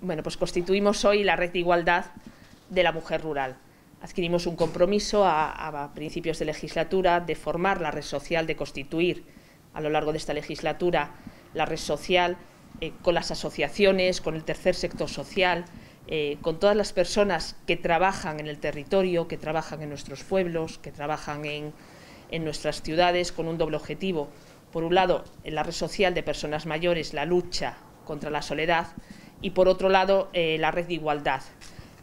bueno, pues constituimos hoy la Red de Igualdad de la Mujer Rural. Adquirimos un compromiso a, principios de legislatura de formar la red social, de constituir a lo largo de esta legislatura la red social eh, con las asociaciones, con el tercer sector social, eh, con todas las personas que trabajan en el territorio, que trabajan en nuestros pueblos, que trabajan en, en nuestras ciudades, con un doble objetivo. Por un lado, en la red social de personas mayores, la lucha contra la soledad y por otro lado eh, la red de igualdad.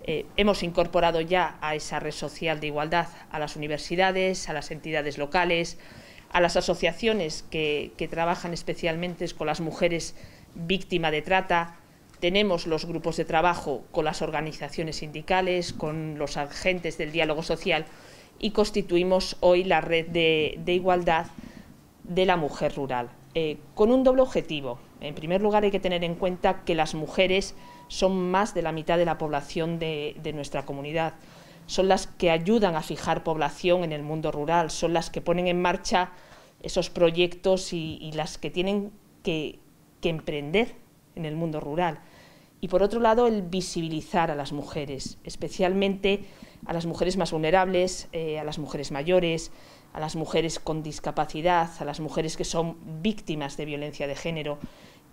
Eh, hemos incorporado ya a esa red social de igualdad a las universidades, a las entidades locales, a las asociaciones que, trabajan especialmente con las mujeres víctimas de trata. Tenemos los grupos de trabajo con las organizaciones sindicales, con los agentes del diálogo social y constituimos hoy la red de, igualdad de la mujer rural, eh, con un doble objetivo en primer lugar, hay que tener en cuenta que las mujeres son más de la mitad de la población de, nuestra comunidad. Son las que ayudan a fijar población en el mundo rural, son las que ponen en marcha esos proyectos y, las que tienen que emprender en el mundo rural y por otro lado el visibilizar a las mujeres, especialmente a las mujeres más vulnerables, eh, a las mujeres mayores, a las mujeres con discapacidad, a las mujeres que son víctimas de violencia de género.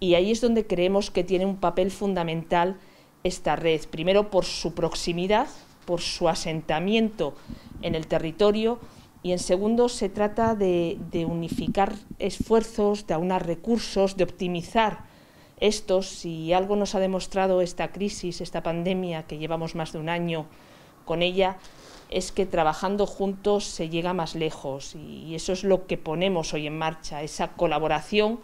Y ahí es donde creemos que tiene un papel fundamental esta red, primero por su proximidad, por su asentamiento en el territorio y en segundo se trata de unificar esfuerzos, de aunar recursos, de optimizar esto, si algo nos ha demostrado esta crisis, esta pandemia que llevamos más de un año con ella, es que trabajando juntos se llega más lejos y eso es lo que ponemos hoy en marcha, esa colaboración,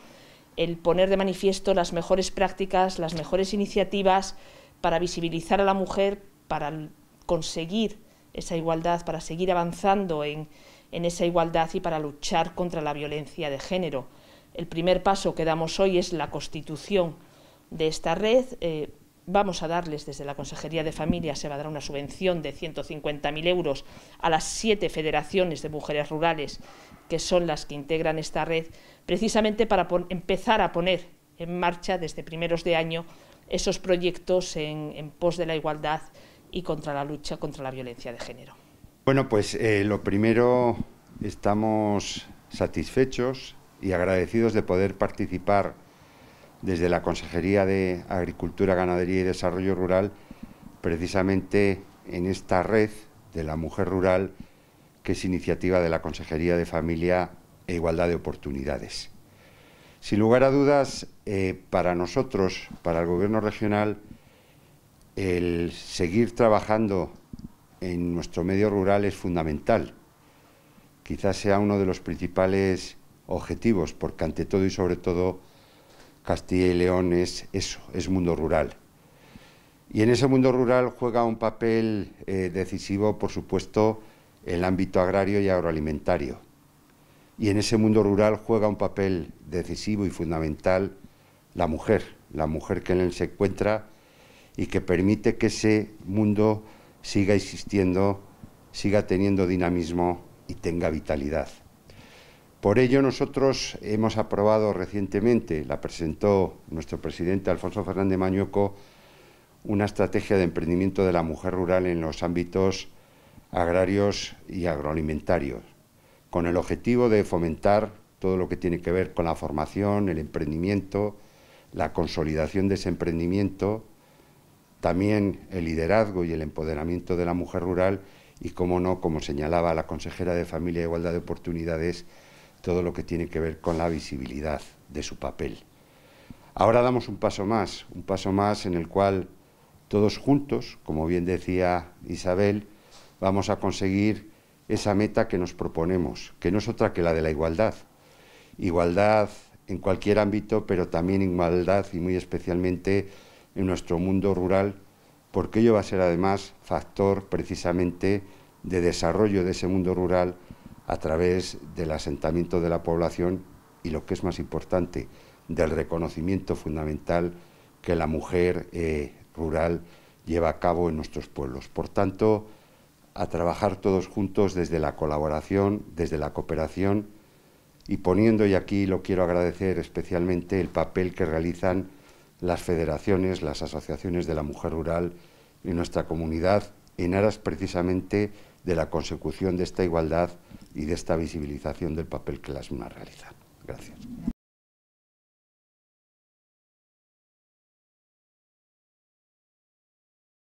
el poner de manifiesto las mejores prácticas, las mejores iniciativas para visibilizar a la mujer, para conseguir esa igualdad, para seguir avanzando en, en esa igualdad y para luchar contra la violencia de género. El primer paso que damos hoy es la constitución de esta red. Eh, vamos a darles desde la Consejería de Familia, se va a dar una subvención de 150.000 euros a las siete federaciones de mujeres rurales, que son las que integran esta red, precisamente para empezar a poner en marcha desde primeros de año esos proyectos en, pos de la igualdad y contra la lucha contra la violencia de género. Bueno, pues eh, lo primero, estamos satisfechos y agradecidos de poder participar desde la Consejería de Agricultura, Ganadería y Desarrollo Rural, precisamente en esta red de la mujer rural, que es iniciativa de la Consejería de Familia e Igualdad de Oportunidades. Sin lugar a dudas, eh, para nosotros, para el Gobierno regional, el seguir trabajando en nuestro medio rural es fundamental. Quizás sea uno de los principales objetivos, porque ante todo y sobre todo Castilla y León es eso, es mundo rural. Y en ese mundo rural juega un papel eh, decisivo, por supuesto, el ámbito agrario y agroalimentario. Y en ese mundo rural juega un papel decisivo y fundamental la mujer, la mujer que en él se encuentra y que permite que ese mundo siga existiendo, siga teniendo dinamismo y tenga vitalidad. Por ello nosotros hemos aprobado recientemente, la presentó nuestro presidente Alfonso Fernández Mañuco, una estrategia de emprendimiento de la mujer rural en los ámbitos agrarios y agroalimentarios, con el objetivo de fomentar todo lo que tiene que ver con la formación, el emprendimiento, la consolidación de ese emprendimiento, también el liderazgo y el empoderamiento de la mujer rural y, como no, como señalaba la consejera de Familia y e Igualdad de Oportunidades, todo lo que tiene que ver con la visibilidad de su papel. Ahora damos un paso más, un paso más en el cual todos juntos, como bien decía Isabel, vamos a conseguir esa meta que nos proponemos, que no es otra que la de la igualdad. Igualdad en cualquier ámbito, pero también igualdad y muy especialmente en nuestro mundo rural, porque ello va a ser además factor precisamente de desarrollo de ese mundo rural a través del asentamiento de la población y lo que es más importante, del reconocimiento fundamental que la mujer eh, rural lleva a cabo en nuestros pueblos. Por tanto, a trabajar todos juntos desde la colaboración, desde la cooperación y poniendo, y aquí lo quiero agradecer especialmente, el papel que realizan las federaciones, las asociaciones de la mujer rural en nuestra comunidad en aras precisamente de la consecución de esta igualdad y de esta visibilización del papel que las mismas realizan. Gracias.